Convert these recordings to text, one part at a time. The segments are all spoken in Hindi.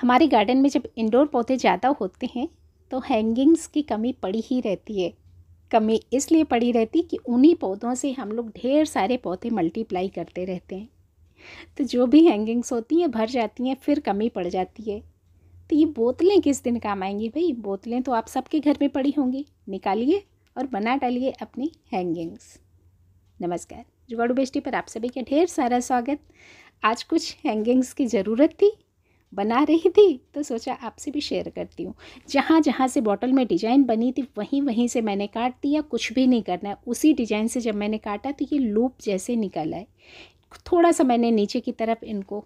हमारे गार्डन में जब इंडोर पौधे ज़्यादा होते हैं तो हैंगिंग्स की कमी पड़ी ही रहती है कमी इसलिए पड़ी रहती कि उन्हीं पौधों से हम लोग ढेर सारे पौधे मल्टीप्लाई करते रहते हैं तो जो भी हैंगिंग्स होती हैं भर जाती हैं फिर कमी पड़ जाती है तो ये बोतलें किस दिन काम आएंगी भाई बोतलें तो आप सबके घर में पड़ी होंगी निकालिए और बना डालिए अपनी हैंगिंग्स नमस्कार जुगाड़ू बेस्टी पर आप सभी का ढेर सारा स्वागत आज कुछ हैंगिंग्स की ज़रूरत थी बना रही थी तो सोचा आपसे भी शेयर करती हूँ जहाँ जहाँ से बॉटल में डिजाइन बनी थी वहीं वहीं से मैंने काट दिया कुछ भी नहीं करना है उसी डिजाइन से जब मैंने काटा तो ये लूप जैसे निकल आए थोड़ा सा मैंने नीचे की तरफ इनको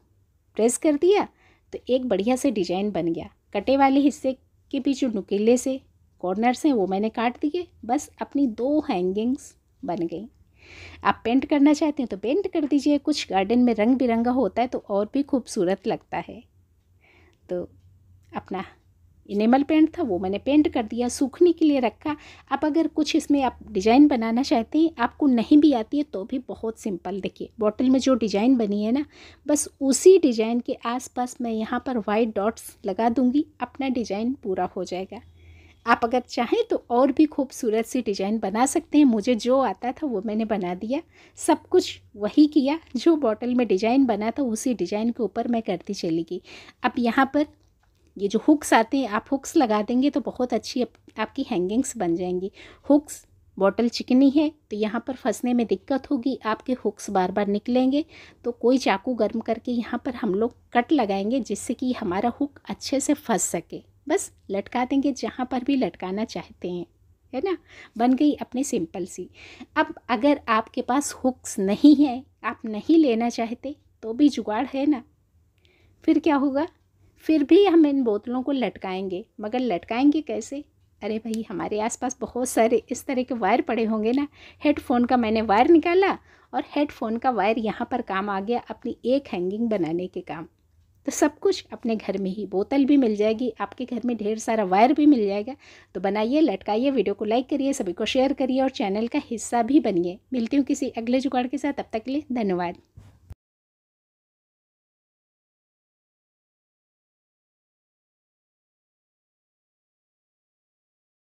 प्रेस कर दिया तो एक बढ़िया से डिजाइन बन गया कटे वाले हिस्से के भी जो नुकीले से कॉर्नर्स हैं वो मैंने काट दिए बस अपनी दो हैंगिंग्स बन गई आप पेंट करना चाहते हैं तो पेंट कर दीजिए कुछ गार्डन में रंग बिरंगा होता है तो और भी खूबसूरत लगता है तो अपना इनेमल पेंट था वो मैंने पेंट कर दिया सूखने के लिए रखा अब अगर कुछ इसमें आप डिज़ाइन बनाना चाहते हैं आपको नहीं भी आती है तो भी बहुत सिंपल देखिए बॉटल में जो डिज़ाइन बनी है ना बस उसी डिज़ाइन के आसपास मैं यहाँ पर वाइट डॉट्स लगा दूँगी अपना डिज़ाइन पूरा हो जाएगा आप अगर चाहें तो और भी खूबसूरत सी डिज़ाइन बना सकते हैं मुझे जो आता था वो मैंने बना दिया सब कुछ वही किया जो बॉटल में डिज़ाइन बना था उसी डिज़ाइन के ऊपर मैं करती चली गई अब यहाँ पर ये जो हुक्स आते हैं आप हुक्स लगा देंगे तो बहुत अच्छी आप, आपकी हैंगिंग्स बन जाएंगी हुक्स बॉटल चिकनी है तो यहाँ पर फंसने में दिक्कत होगी आपके हुक्स बार बार निकलेंगे तो कोई चाकू गर्म करके यहाँ पर हम लोग कट लगाएंगे जिससे कि हमारा हुक अच्छे से फंस सके बस लटका देंगे जहाँ पर भी लटकाना चाहते हैं है ना बन गई अपने सिंपल सी अब अगर आपके पास हुक्स नहीं है आप नहीं लेना चाहते तो भी जुगाड़ है ना फिर क्या होगा फिर भी हम इन बोतलों को लटकाएंगे मगर लटकाएंगे कैसे अरे भाई हमारे आसपास बहुत सारे इस तरह के वायर पड़े होंगे ना हेडफोन का मैंने वायर निकाला और हेडफोन का वायर यहाँ पर काम आ गया अपनी एक हैंगिंग बनाने के काम तो सब कुछ अपने घर में ही बोतल भी मिल जाएगी आपके घर में ढेर सारा वायर भी मिल जाएगा तो बनाइए लटकाइए वीडियो को लाइक करिए सभी को शेयर करिए और चैनल का हिस्सा भी बनिए मिलती हूँ किसी अगले जुगाड़ के साथ तब तक के लिए धन्यवाद